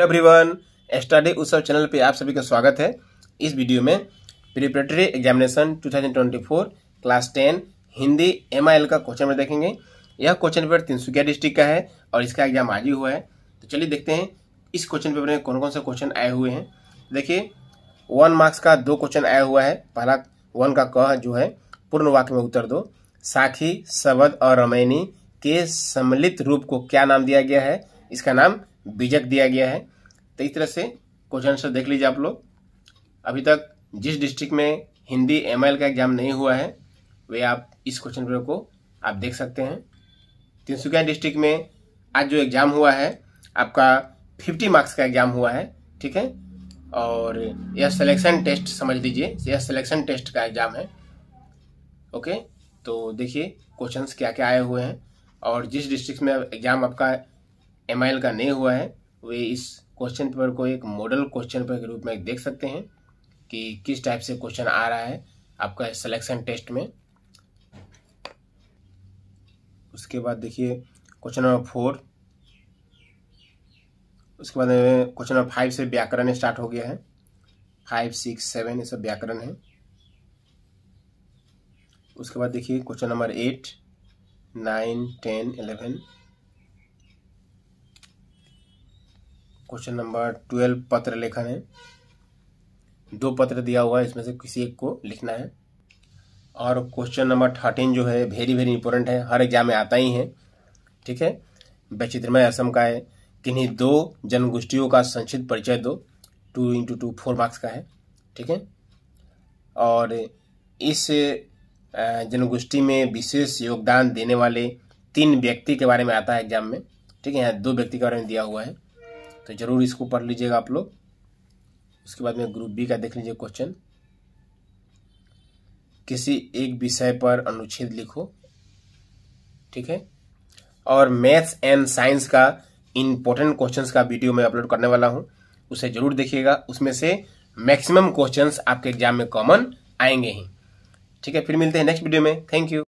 hello everyone study Utsav channel पे आप सभी का स्वागत है इस वीडियो में preparatory examination 2024 class 10 Hindi M का क्वेश्चन पेपर देखेंगे यह क्वेश्चन पेपर तिनसुकिया डिस्ट्रिक्ट का है और इसका एग्जाम आज ही हुआ है तो चलिए देखते हैं इस क्वेश्चन पेपर में कौन कौन से क्वेश्चन आए हुए हैं देखिए वन मार्क्स का दो क्वेश्चन आया हुआ है पहला वन का क जो है पूर्ण वाक्य में उत्तर दो साखी सबद और रमैनी के सम्मिलित रूप को क्या नाम दिया गया है इसका नाम बीजक दिया गया है तो इस तरह से क्वेश्चन आंसर देख लीजिए आप लोग अभी तक जिस डिस्ट्रिक्ट में हिंदी एम का एग्जाम नहीं हुआ है वे आप इस क्वेश्चन पेपर को आप देख सकते हैं तिनसुकिया डिस्ट्रिक्ट में आज जो एग्ज़ाम हुआ है आपका फिफ्टी मार्क्स का एग्ज़ाम हुआ है ठीक है और यह सिलेक्शन टेस्ट समझ लीजिए यह सिलेक्शन टेस्ट का एग्ज़ाम है ओके तो देखिए क्वेश्चंस क्या क्या आए हुए हैं और जिस डिस्ट्रिक्ट में एग्ज़ाम आपका एम का नहीं हुआ है वे इस क्वेश्चन पेपर को एक मॉडल क्वेश्चन पेपर के रूप में देख सकते हैं कि किस टाइप से क्वेश्चन आ रहा है आपका सिलेक्शन टेस्ट में उसके बाद देखिए क्वेश्चन नंबर फोर उसके बाद क्वेश्चन नंबर फाइव से व्याकरण स्टार्ट हो गया है फाइव सिक्स सेवन ये सब व्याकरण है उसके बाद देखिए question number eight nine ten eleven question number twelve पत्र लेखन है दो पत्र दिया हुआ है इसमें से किसी एक को लिखना है और क्वेश्चन नंबर थर्टीन जो है वेरी वेरी इंपॉर्टेंट है हर एग्जाम में आता ही है ठीक है वैचित्रमय असम का है किन्हीं दो जनगोष्ठियों का संक्षिप्त परिचय दो two into two four marks का है ठीक है और इस जनगोष्ठी में विशेष योगदान देने वाले तीन व्यक्ति के बारे में आता है एग्जाम में ठीक है यहाँ दो व्यक्ति के बारे में दिया हुआ है तो ज़रूर इसको पढ़ लीजिएगा आप लोग उसके बाद में ग्रुप बी का देख लीजिए क्वेश्चन किसी एक विषय पर अनुच्छेद लिखो ठीक है और मैथ्स एंड साइंस का इम्पोर्टेंट क्वेश्चंस का वीडियो मैं अपलोड करने वाला हूं उसे जरूर देखिएगा उसमें से मैक्सिमम क्वेश्चंस आपके एग्जाम में कॉमन आएंगे ही ठीक है फिर मिलते हैं नेक्स्ट वीडियो में थैंक यू